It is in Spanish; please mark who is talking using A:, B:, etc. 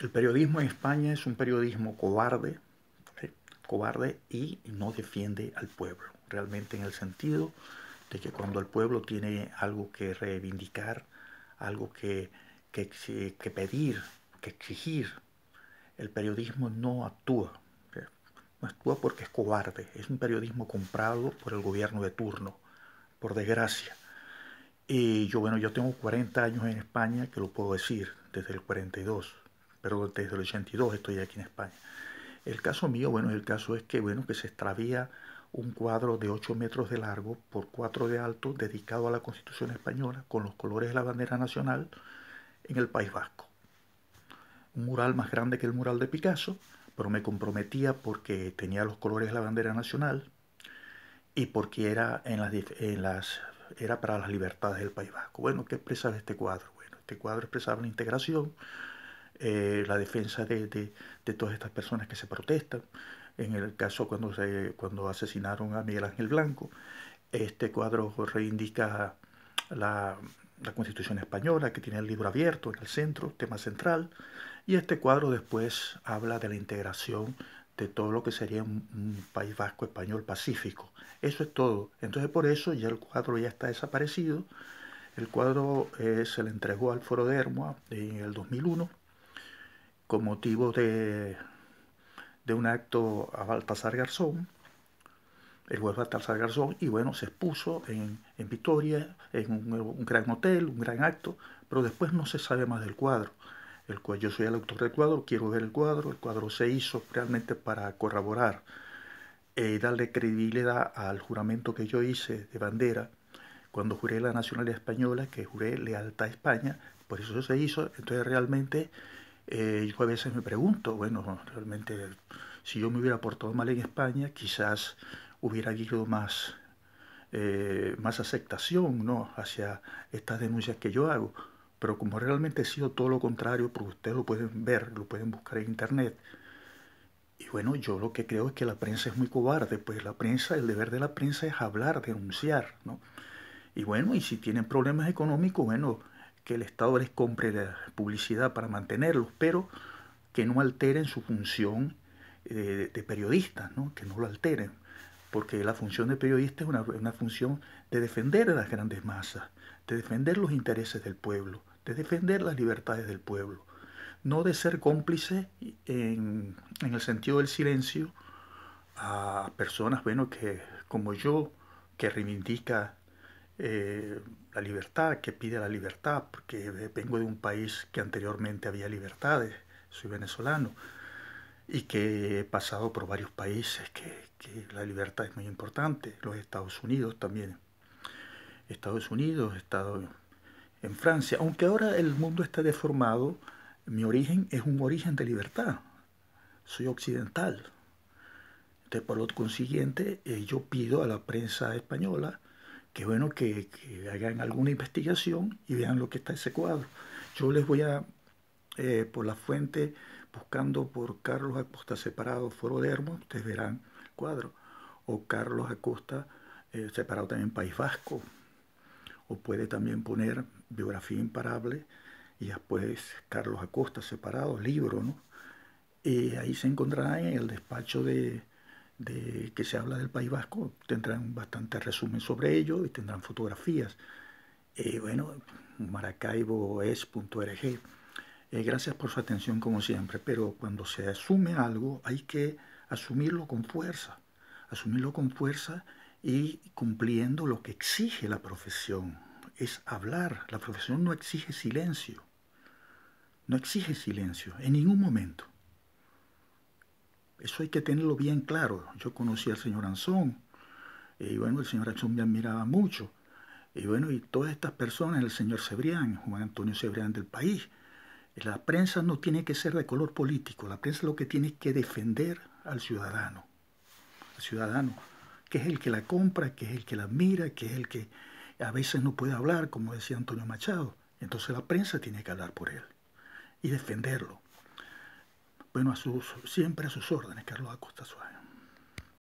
A: el periodismo en España es un periodismo cobarde, cobarde y no defiende al pueblo, realmente en el sentido de que cuando el pueblo tiene algo que reivindicar, algo que, que, pedir, que exigir, el periodismo no actúa, no actúa porque es cobarde, es un periodismo comprado por el gobierno de turno, por desgracia. Y yo, bueno, yo tengo 40 años en España, que lo puedo decir, desde el 42 pero desde el 82 estoy aquí en España. El caso mío, bueno, el caso es que, bueno, que se extravía un cuadro de 8 metros de largo por 4 de alto dedicado a la Constitución española con los colores de la bandera nacional en el País Vasco. Un mural más grande que el mural de Picasso, pero me comprometía porque tenía los colores de la bandera nacional y porque era, en las, en las, era para las libertades del País Vasco. Bueno, ¿qué expresaba este cuadro? Bueno, este cuadro expresaba la integración, eh, la defensa de, de, de, todas estas personas que se protestan, en el caso cuando, se, cuando asesinaron a Miguel Ángel Blanco, este cuadro reivindica la, la Constitución Española, que tiene el libro abierto en el centro, tema central, y este cuadro después habla de la integración de todo lo que sería un, país vasco español pacífico. Eso es todo. Entonces por eso ya el cuadro ya está desaparecido. El cuadro eh, se le entregó al Foro de Hermoa en el 2001 con motivo de, de un acto a Baltasar Garzón, el juez Baltasar Garzón, y bueno, se expuso en, en Vitoria, en un, gran hotel, un gran acto, pero después no se sabe más del cuadro. El cual yo soy el autor del cuadro, quiero ver el cuadro, el cuadro se hizo realmente para corroborar y eh, darle credibilidad al juramento que yo hice de bandera cuando juré la nacionalidad española, que juré lealtad a España, por eso se hizo, entonces realmente eh, yo a veces me pregunto, bueno, realmente si yo me hubiera portado mal en España, quizás hubiera habido más, eh, más aceptación ¿no? hacia estas denuncias que yo hago. Pero como realmente ha sido todo lo contrario, porque ustedes lo pueden ver, lo pueden buscar en internet. Y bueno, yo lo que creo es que la prensa es muy cobarde, pues la prensa, el deber de la prensa es hablar, denunciar, ¿no? Y bueno, y si tienen problemas económicos, bueno, que el Estado les compre la publicidad para mantenerlos, pero que no alteren su función eh, de, de periodistas, que no lo alteren, porque la función de periodista es una, función de defender a las grandes masas, de defender los intereses del pueblo, de defender las libertades del pueblo, no de ser cómplice en, en el sentido del silencio a personas, bueno, que como yo, que reivindica eh, la libertad, que pide la libertad, porque vengo de un país que anteriormente había libertades, soy venezolano, y que he pasado por varios países que, la libertad es muy importante, los Estados Unidos también, Estados Unidos, estado en Francia, aunque ahora el mundo está deformado, mi origen es un origen de libertad, soy occidental. de por lo consiguiente, eh, yo pido a la prensa española que bueno que, hagan alguna investigación y vean lo que está ese cuadro. Yo les voy a, eh, por la fuente, buscando por Carlos Acosta separado, Foro de Hermos, ustedes verán el cuadro. O Carlos Acosta eh, separado también País Vasco. O puede también poner Biografía Imparable y después Carlos Acosta separado, libro, ¿no? Y eh, ahí se encontrará en el despacho de, de, que se habla del País Vasco, tendrán bastante resumen sobre ello y tendrán fotografías. Eh, bueno, maracaiboes.org. Eh, gracias por su atención como siempre, pero cuando se asume algo hay que asumirlo con fuerza, asumirlo con fuerza y cumpliendo lo que exige la profesión, es hablar. La profesión no exige silencio, no exige silencio en ningún momento. Eso hay que tenerlo bien claro. Yo conocí al señor Anzón, eh, y bueno, el señor Anzón me admiraba mucho. Y bueno, y todas estas personas, el señor Cebrián, Juan Antonio Cebrián del país, la prensa no tiene que ser de color político, la prensa lo que tiene es que defender al ciudadano, al ciudadano, que es el que la compra, que es el que la admira, que es el que a veces no puede hablar, como decía Antonio Machado. Entonces la prensa tiene que hablar por él y defenderlo. Bueno, a sus, siempre a sus órdenes, Carlos Acosta Suárez.